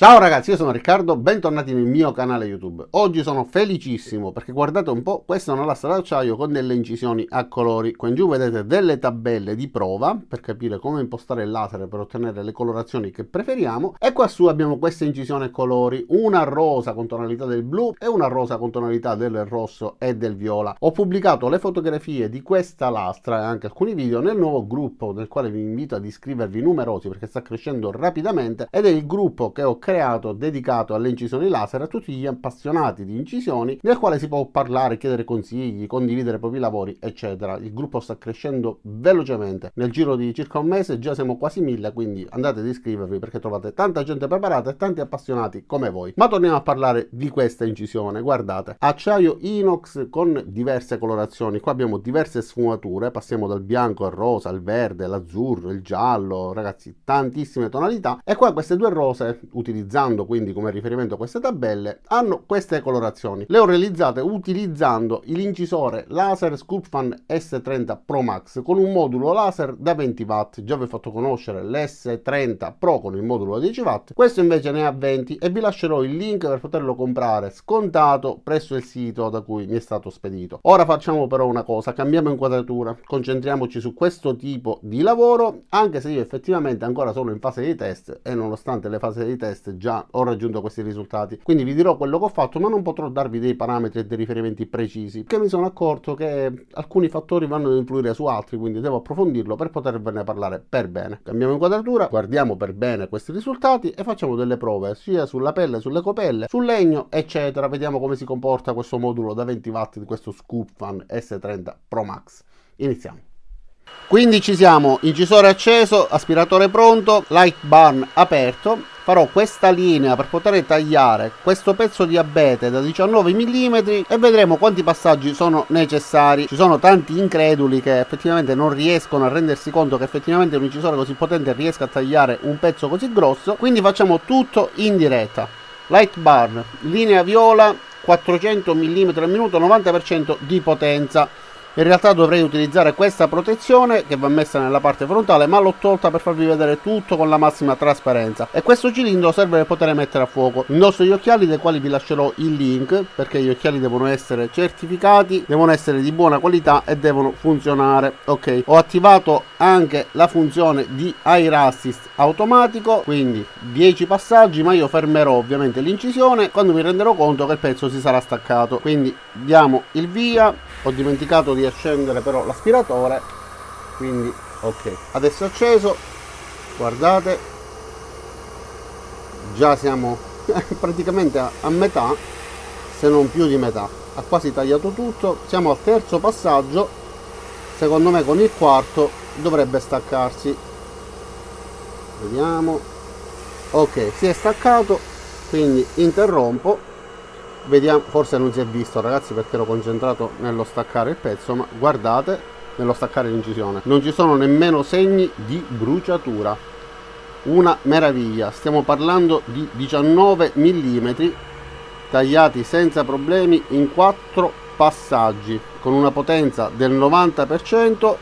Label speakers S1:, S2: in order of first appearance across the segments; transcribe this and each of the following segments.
S1: Ciao ragazzi, io sono Riccardo, bentornati nel mio canale YouTube. Oggi sono felicissimo perché guardate un po', questa è una lastra d'acciaio con delle incisioni a colori. Qua in giù vedete delle tabelle di prova per capire come impostare il laser per ottenere le colorazioni che preferiamo e qua su abbiamo queste incisioni a colori, una rosa con tonalità del blu e una rosa con tonalità del rosso e del viola. Ho pubblicato le fotografie di questa lastra e anche alcuni video nel nuovo gruppo nel quale vi invito ad iscrivervi numerosi perché sta crescendo rapidamente ed è il gruppo che ho creato creato dedicato alle incisioni laser a tutti gli appassionati di incisioni, nel quale si può parlare, chiedere consigli, condividere i propri lavori, eccetera. Il gruppo sta crescendo velocemente. Nel giro di circa un mese già siamo quasi mille, quindi andate ad iscrivervi perché trovate tanta gente preparata e tanti appassionati come voi. Ma torniamo a parlare di questa incisione. Guardate, acciaio inox con diverse colorazioni. Qua abbiamo diverse sfumature, passiamo dal bianco al rosa, al verde, all'azzurro, il giallo, ragazzi, tantissime tonalità. E qua queste due rose utilizzate utilizzando quindi come riferimento queste tabelle, hanno queste colorazioni. Le ho realizzate utilizzando l'incisore laser Scoopfan S30 Pro Max con un modulo laser da 20 watt. Già vi ho fatto conoscere l'S30 Pro con il modulo da 10 watt. Questo invece ne ha 20 e vi lascerò il link per poterlo comprare scontato presso il sito da cui mi è stato spedito. Ora facciamo però una cosa, cambiamo inquadratura, concentriamoci su questo tipo di lavoro, anche se io effettivamente ancora sono in fase di test e nonostante le fasi di test già ho raggiunto questi risultati quindi vi dirò quello che ho fatto ma non potrò darvi dei parametri e dei riferimenti precisi perché mi sono accorto che alcuni fattori vanno ad influire su altri quindi devo approfondirlo per potervene parlare per bene cambiamo inquadratura guardiamo per bene questi risultati e facciamo delle prove sia sulla pelle sulle copelle sul legno eccetera vediamo come si comporta questo modulo da 20 watt di questo scoop fan S30 Pro Max iniziamo quindi ci siamo, incisore acceso, aspiratore pronto, light barn aperto farò questa linea per poter tagliare questo pezzo di abete da 19 mm e vedremo quanti passaggi sono necessari ci sono tanti increduli che effettivamente non riescono a rendersi conto che effettivamente un incisore così potente riesca a tagliare un pezzo così grosso quindi facciamo tutto in diretta light bar linea viola 400 mm al minuto 90% di potenza in realtà dovrei utilizzare questa protezione che va messa nella parte frontale ma l'ho tolta per farvi vedere tutto con la massima trasparenza e questo cilindro serve per poter mettere a fuoco il nostro gli occhiali dei quali vi lascerò il link perché gli occhiali devono essere certificati devono essere di buona qualità e devono funzionare ok ho attivato anche la funzione di air assist automatico quindi 10 passaggi ma io fermerò ovviamente l'incisione quando mi renderò conto che il pezzo si sarà staccato quindi diamo il via ho dimenticato di accendere però l'aspiratore quindi ok adesso acceso guardate già siamo praticamente a, a metà se non più di metà ha quasi tagliato tutto siamo al terzo passaggio secondo me con il quarto dovrebbe staccarsi vediamo ok si è staccato quindi interrompo vediamo forse non si è visto ragazzi perché ero concentrato nello staccare il pezzo ma guardate nello staccare l'incisione non ci sono nemmeno segni di bruciatura una meraviglia stiamo parlando di 19 mm tagliati senza problemi in quattro passaggi con una potenza del 90%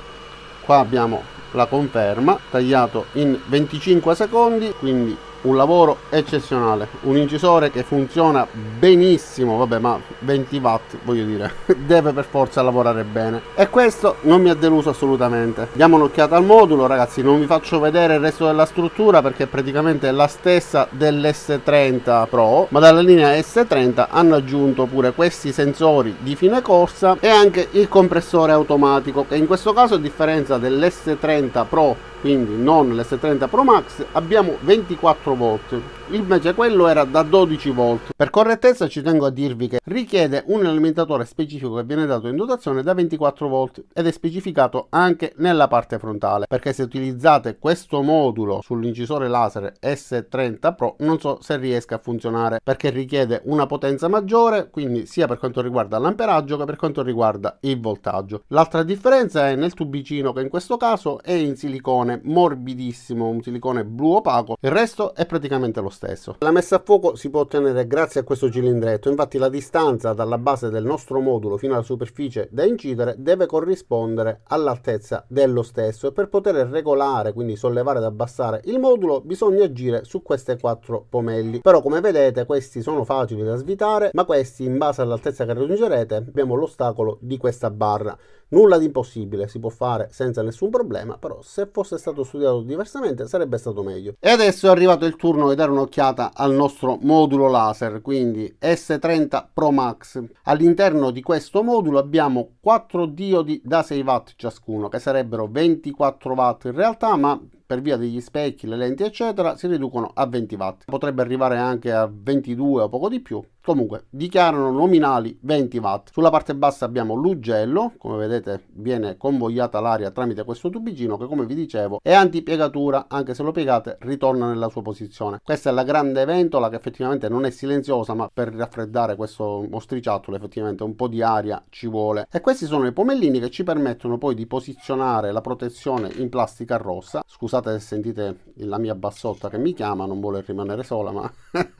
S1: qua abbiamo la conferma tagliato in 25 secondi quindi un lavoro eccezionale un incisore che funziona benissimo vabbè ma 20 watt voglio dire deve per forza lavorare bene e questo non mi ha deluso assolutamente diamo un'occhiata al modulo ragazzi non vi faccio vedere il resto della struttura perché è praticamente la stessa dell'S30 Pro ma dalla linea S30 hanno aggiunto pure questi sensori di fine corsa e anche il compressore automatico che in questo caso a differenza dell'S30 Pro quindi non l'S30 Pro Max, abbiamo 24 volt, invece quello era da 12 volt. Per correttezza ci tengo a dirvi che richiede un alimentatore specifico che viene dato in dotazione da 24 volt ed è specificato anche nella parte frontale, perché se utilizzate questo modulo sull'incisore laser S30 Pro non so se riesca a funzionare, perché richiede una potenza maggiore, quindi sia per quanto riguarda l'amperaggio che per quanto riguarda il voltaggio. L'altra differenza è nel tubicino che in questo caso è in silicone morbidissimo, un silicone blu opaco, il resto è praticamente lo stesso. La messa a fuoco si può ottenere grazie a questo cilindretto, infatti la distanza dalla base del nostro modulo fino alla superficie da incidere deve corrispondere all'altezza dello stesso e per poter regolare, quindi sollevare ed abbassare il modulo bisogna agire su queste quattro pomelli. Però come vedete questi sono facili da svitare, ma questi in base all'altezza che raggiungerete abbiamo l'ostacolo di questa barra. Nulla di impossibile, si può fare senza nessun problema, però se fosse stato stato studiato diversamente sarebbe stato meglio. E adesso è arrivato il turno di dare un'occhiata al nostro modulo laser, quindi S30 Pro Max. All'interno di questo modulo abbiamo quattro diodi da 6 watt ciascuno, che sarebbero 24 watt in realtà, ma per via degli specchi, le lenti eccetera si riducono a 20 watt potrebbe arrivare anche a 22 o poco di più Comunque, dichiarano nominali 20 watt. Sulla parte bassa abbiamo l'ugello, come vedete viene convogliata l'aria tramite questo tubicino che come vi dicevo è antipiegatura, anche se lo piegate ritorna nella sua posizione. Questa è la grande ventola che effettivamente non è silenziosa, ma per raffreddare questo mostriciattolo effettivamente un po' di aria ci vuole. E questi sono i pomellini che ci permettono poi di posizionare la protezione in plastica rossa. Scusate se sentite la mia bassotta che mi chiama, non vuole rimanere sola, ma...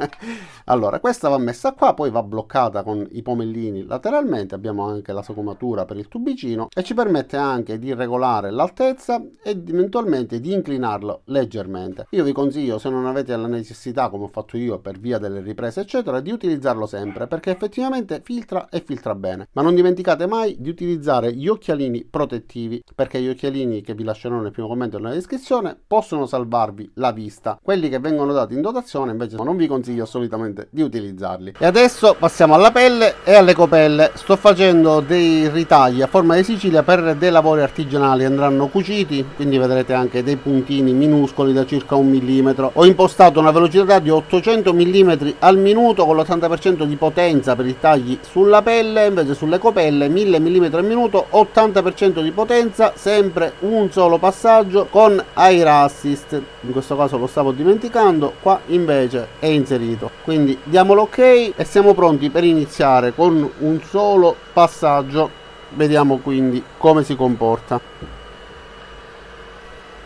S1: allora, questa va messa qua poi va bloccata con i pomellini lateralmente, abbiamo anche la sagomatura per il tubicino e ci permette anche di regolare l'altezza ed eventualmente di inclinarlo leggermente. Io vi consiglio se non avete la necessità come ho fatto io per via delle riprese eccetera di utilizzarlo sempre perché effettivamente filtra e filtra bene. Ma non dimenticate mai di utilizzare gli occhialini protettivi perché gli occhialini che vi lascerò nel primo commento e nella descrizione possono salvarvi la vista. Quelli che vengono dati in dotazione invece non vi consiglio assolutamente di utilizzarli. E adesso passiamo alla pelle e alle copelle sto facendo dei ritagli a forma di sicilia per dei lavori artigianali andranno cuciti quindi vedrete anche dei puntini minuscoli da circa un millimetro ho impostato una velocità di 800 mm al minuto con l'80% di potenza per i tagli sulla pelle invece sulle copelle 1000 mm al minuto 80% di potenza sempre un solo passaggio con air assist in questo caso lo stavo dimenticando qua invece è inserito quindi diamo l'ok e siamo pronti per iniziare con un solo passaggio vediamo quindi come si comporta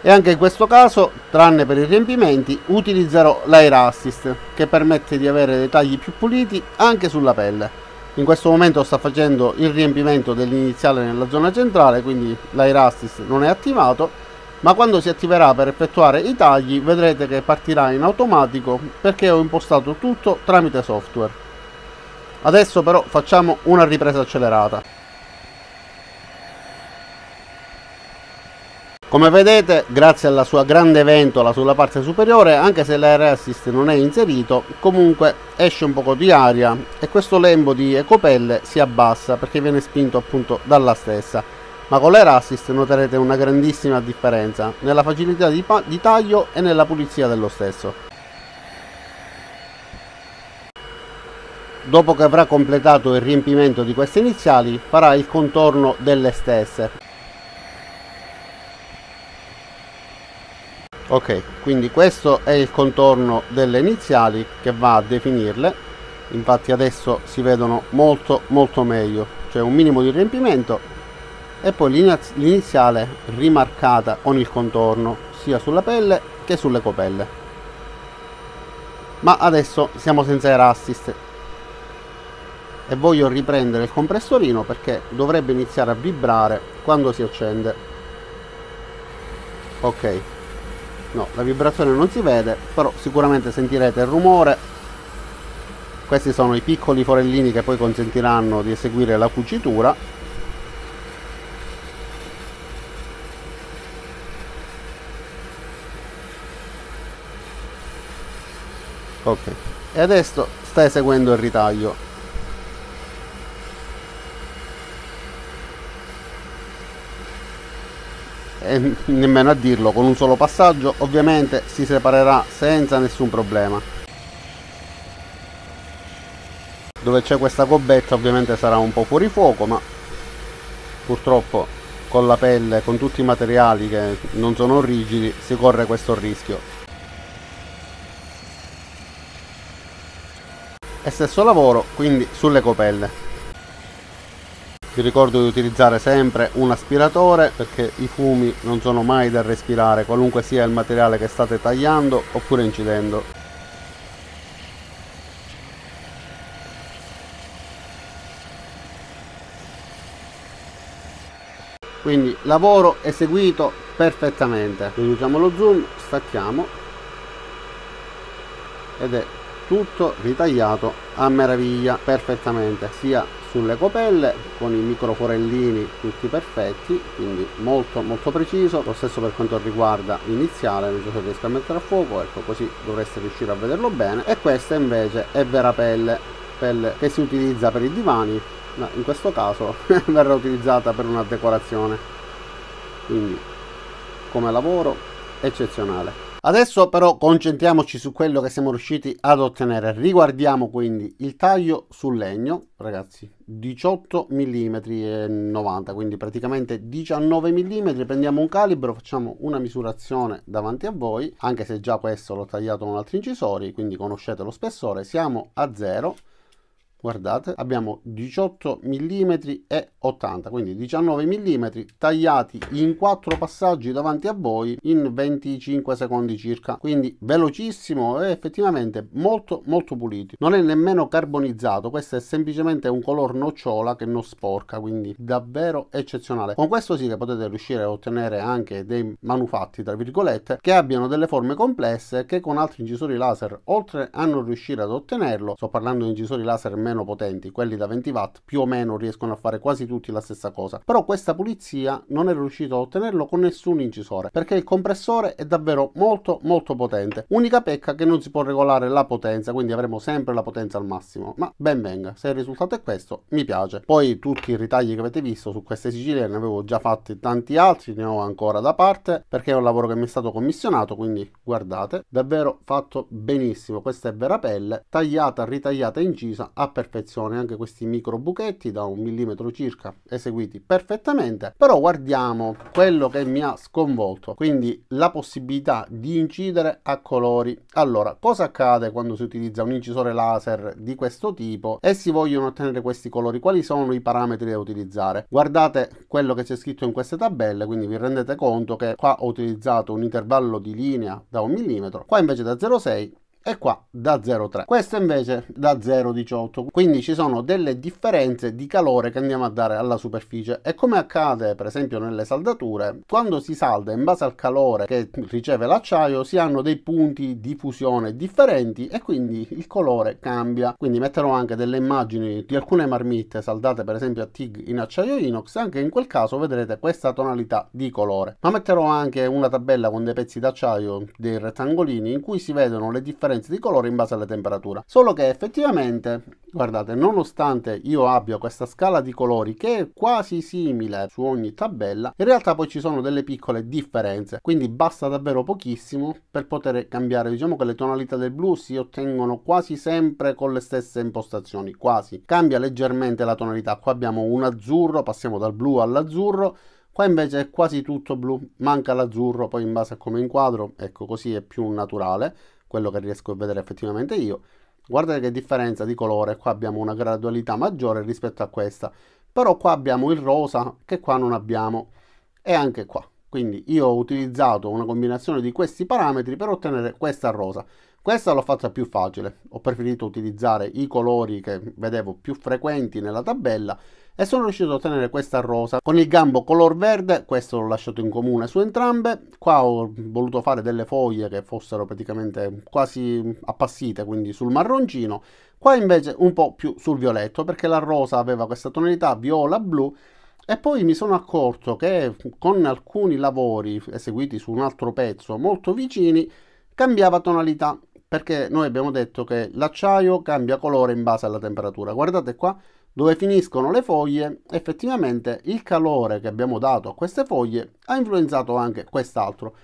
S1: e anche in questo caso tranne per i riempimenti utilizzerò l'air assist che permette di avere dei tagli più puliti anche sulla pelle in questo momento sta facendo il riempimento dell'iniziale nella zona centrale quindi l'air assist non è attivato ma quando si attiverà per effettuare i tagli vedrete che partirà in automatico perché ho impostato tutto tramite software. Adesso però facciamo una ripresa accelerata. Come vedete, grazie alla sua grande ventola sulla parte superiore, anche se l'air assist non è inserito, comunque esce un poco di aria e questo lembo di ecopelle si abbassa perché viene spinto appunto dalla stessa ma con l'air noterete una grandissima differenza nella facilità di, di taglio e nella pulizia dello stesso. Dopo che avrà completato il riempimento di queste iniziali farà il contorno delle stesse. ok quindi questo è il contorno delle iniziali che va a definirle infatti adesso si vedono molto molto meglio c'è un minimo di riempimento e poi l'iniziale rimarcata con il contorno sia sulla pelle che sulle copelle ma adesso siamo senza air assist e voglio riprendere il compressorino perché dovrebbe iniziare a vibrare quando si accende ok no la vibrazione non si vede però sicuramente sentirete il rumore questi sono i piccoli forellini che poi consentiranno di eseguire la cucitura ok e adesso sta eseguendo il ritaglio e nemmeno a dirlo con un solo passaggio ovviamente si separerà senza nessun problema dove c'è questa gobbetta ovviamente sarà un po' fuori fuoco ma purtroppo con la pelle con tutti i materiali che non sono rigidi si corre questo rischio e stesso lavoro quindi sulle copelle vi ricordo di utilizzare sempre un aspiratore perché i fumi non sono mai da respirare qualunque sia il materiale che state tagliando oppure incidendo quindi lavoro eseguito perfettamente riduciamo lo zoom stacchiamo ed è tutto ritagliato a meraviglia perfettamente sia sulle copelle con i micro forellini tutti perfetti quindi molto molto preciso lo stesso per quanto riguarda l'iniziale non so se riesco a mettere a fuoco ecco così dovreste riuscire a vederlo bene e questa invece è vera pelle, pelle che si utilizza per i divani ma in questo caso verrà utilizzata per una decorazione quindi come lavoro eccezionale Adesso però concentriamoci su quello che siamo riusciti ad ottenere. Riguardiamo quindi il taglio sul legno, ragazzi, 18 mm e 90, quindi praticamente 19 mm. Prendiamo un calibro, facciamo una misurazione davanti a voi, anche se già questo l'ho tagliato con altri incisori, quindi conoscete lo spessore. Siamo a 0 guardate abbiamo 18 mm e 80 quindi 19 mm tagliati in quattro passaggi davanti a voi in 25 secondi circa quindi velocissimo e effettivamente molto molto pulito non è nemmeno carbonizzato questo è semplicemente un color nocciola che non sporca quindi davvero eccezionale con questo sì che potete riuscire a ottenere anche dei manufatti tra virgolette che abbiano delle forme complesse che con altri incisori laser oltre a non riuscire ad ottenerlo sto parlando di incisori laser meno meno potenti, quelli da 20 watt, più o meno riescono a fare quasi tutti la stessa cosa. Però questa pulizia non è riuscito a ottenerlo con nessun incisore, perché il compressore è davvero molto molto potente. Unica pecca che non si può regolare la potenza, quindi avremo sempre la potenza al massimo. Ma ben venga, se il risultato è questo, mi piace. Poi tutti i ritagli che avete visto su queste sigilie ne avevo già fatti tanti altri, ne ho ancora da parte, perché è un lavoro che mi è stato commissionato, quindi guardate, davvero fatto benissimo. Questa è vera pelle, tagliata, ritagliata, incisa, appena perfezione anche questi micro buchetti da un millimetro circa eseguiti perfettamente però guardiamo quello che mi ha sconvolto quindi la possibilità di incidere a colori allora cosa accade quando si utilizza un incisore laser di questo tipo e si vogliono ottenere questi colori quali sono i parametri da utilizzare guardate quello che c'è scritto in queste tabelle quindi vi rendete conto che qua ho utilizzato un intervallo di linea da un millimetro qua invece da 0,6 e qua da 0,3 questo invece da 0,18 quindi ci sono delle differenze di calore che andiamo a dare alla superficie e come accade per esempio nelle saldature quando si salda in base al calore che riceve l'acciaio si hanno dei punti di fusione differenti e quindi il colore cambia quindi metterò anche delle immagini di alcune marmitte saldate per esempio a TIG in acciaio inox anche in quel caso vedrete questa tonalità di colore ma metterò anche una tabella con dei pezzi d'acciaio dei rettangolini in cui si vedono le differenze differenze di colore in base alla temperatura. Solo che effettivamente, guardate, nonostante io abbia questa scala di colori che è quasi simile su ogni tabella, in realtà poi ci sono delle piccole differenze, quindi basta davvero pochissimo per poter cambiare, diciamo che le tonalità del blu si ottengono quasi sempre con le stesse impostazioni, quasi. Cambia leggermente la tonalità, qua abbiamo un azzurro, passiamo dal blu all'azzurro, Qua invece è quasi tutto blu, manca l'azzurro, poi in base a come inquadro, ecco così è più naturale quello che riesco a vedere effettivamente io. Guardate che differenza di colore, qua abbiamo una gradualità maggiore rispetto a questa, però qua abbiamo il rosa che qua non abbiamo e anche qua. Quindi io ho utilizzato una combinazione di questi parametri per ottenere questa rosa. Questa l'ho fatta più facile, ho preferito utilizzare i colori che vedevo più frequenti nella tabella e sono riuscito a ottenere questa rosa con il gambo color verde questo l'ho lasciato in comune su entrambe qua ho voluto fare delle foglie che fossero praticamente quasi appassite quindi sul marroncino qua invece un po' più sul violetto perché la rosa aveva questa tonalità viola blu e poi mi sono accorto che con alcuni lavori eseguiti su un altro pezzo molto vicini cambiava tonalità perché noi abbiamo detto che l'acciaio cambia colore in base alla temperatura guardate qua dove finiscono le foglie, effettivamente il calore che abbiamo dato a queste foglie ha influenzato anche quest'altro.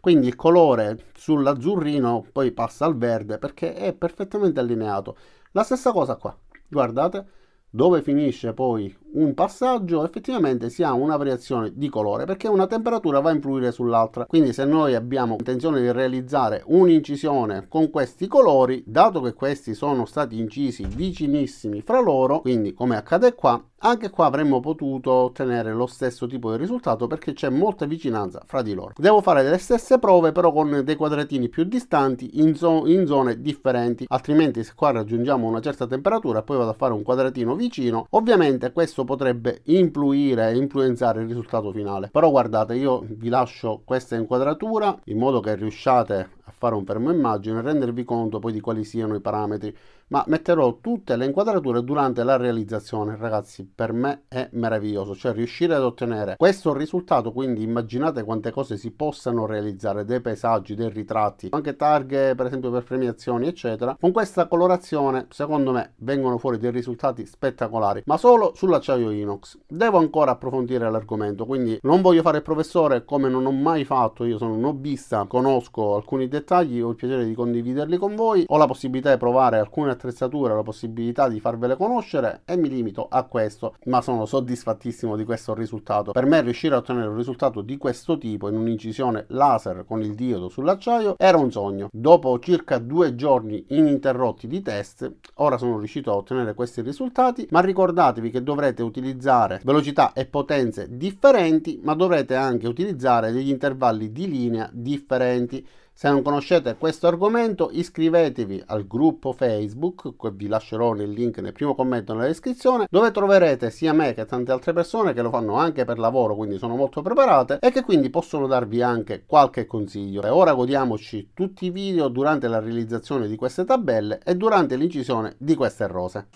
S1: Quindi il colore sull'azzurrino poi passa al verde perché è perfettamente allineato. La stessa cosa qua, guardate dove finisce poi un passaggio effettivamente si ha una variazione di colore perché una temperatura va a influire sull'altra quindi se noi abbiamo intenzione di realizzare un'incisione con questi colori dato che questi sono stati incisi vicinissimi fra loro quindi come accade qua anche qua avremmo potuto ottenere lo stesso tipo di risultato perché c'è molta vicinanza fra di loro devo fare delle stesse prove però con dei quadratini più distanti in, zo in zone differenti altrimenti se qua raggiungiamo una certa temperatura poi vado a fare un quadratino vicino vicino, ovviamente questo potrebbe influire e influenzare il risultato finale. Però guardate, io vi lascio questa inquadratura in modo che riusciate a fare un fermo immagine e rendervi conto poi di quali siano i parametri, ma metterò tutte le inquadrature durante la realizzazione, ragazzi per me è meraviglioso, cioè riuscire ad ottenere questo risultato, quindi immaginate quante cose si possano realizzare, dei paesaggi, dei ritratti, anche targhe per esempio per premiazioni eccetera, con questa colorazione secondo me vengono fuori dei risultati spettacolari, ma solo sull'acciaio inox. Devo ancora approfondire l'argomento, quindi non voglio fare il professore come non ho mai fatto, io sono un hobbista, conosco alcuni dettagli, ho il piacere di condividerli con voi, ho la possibilità di provare alcune attrezzature, ho la possibilità di farvele conoscere e mi limito a questo, ma sono soddisfattissimo di questo risultato. Per me riuscire a ottenere un risultato di questo tipo in un'incisione laser con il diodo sull'acciaio era un sogno. Dopo circa due giorni ininterrotti di test, ora sono riuscito a ottenere questi risultati, ma ricordatevi che dovrete utilizzare velocità e potenze differenti, ma dovrete anche utilizzare degli intervalli di linea differenti se non conoscete questo argomento iscrivetevi al gruppo Facebook, vi lascerò il link nel primo commento nella descrizione, dove troverete sia me che tante altre persone che lo fanno anche per lavoro, quindi sono molto preparate e che quindi possono darvi anche qualche consiglio. E ora godiamoci tutti i video durante la realizzazione di queste tabelle e durante l'incisione di queste rose.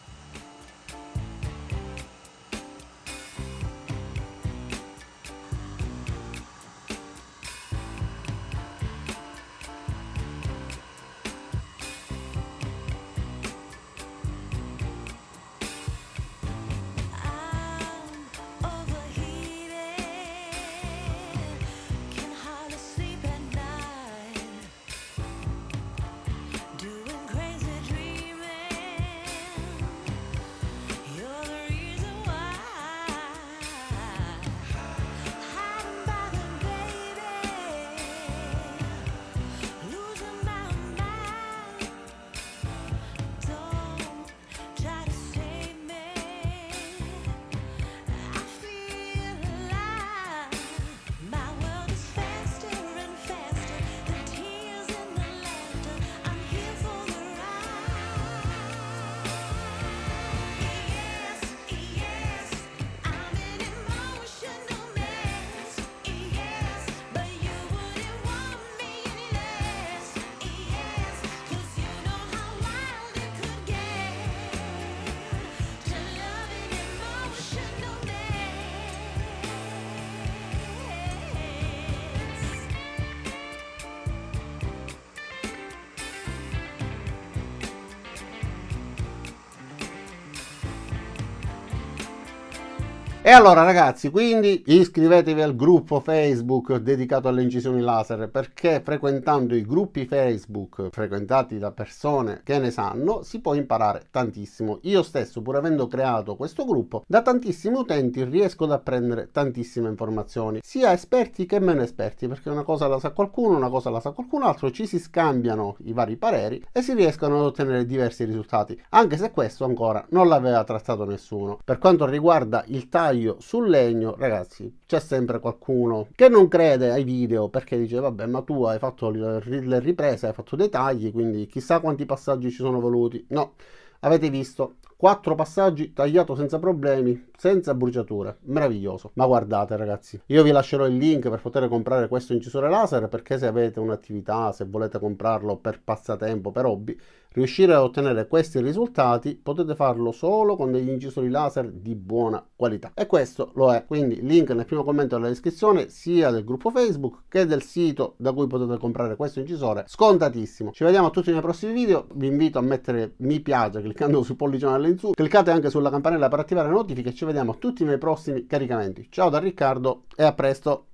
S1: E allora ragazzi, quindi iscrivetevi al gruppo Facebook dedicato alle incisioni laser perché frequentando i gruppi Facebook frequentati da persone che ne sanno si può imparare tantissimo. Io stesso pur avendo creato questo gruppo da tantissimi utenti riesco ad apprendere tantissime informazioni, sia esperti che meno esperti perché una cosa la sa qualcuno, una cosa la sa qualcun altro, ci si scambiano i vari pareri e si riescono ad ottenere diversi risultati, anche se questo ancora non l'aveva trattato nessuno. Per quanto riguarda il taglio acciaio, sul legno, ragazzi, c'è sempre qualcuno che non crede ai video perché dice vabbè ma tu hai fatto le riprese, hai fatto dei tagli, quindi chissà quanti passaggi ci sono voluti. No, avete visto, quattro passaggi tagliato senza problemi, senza bruciature, meraviglioso. Ma guardate ragazzi, io vi lascerò il link per poter comprare questo incisore laser perché se avete un'attività, se volete comprarlo per passatempo, per hobby, Riuscire a ottenere questi risultati potete farlo solo con degli incisori laser di buona qualità. E questo lo è, quindi link nel primo commento della descrizione sia del gruppo Facebook che del sito da cui potete comprare questo incisore, scontatissimo. Ci vediamo a tutti nei prossimi video, vi invito a mettere mi piace cliccando sul pollicione all'insù, cliccate anche sulla campanella per attivare le notifiche ci vediamo a tutti nei prossimi caricamenti. Ciao da Riccardo e a presto!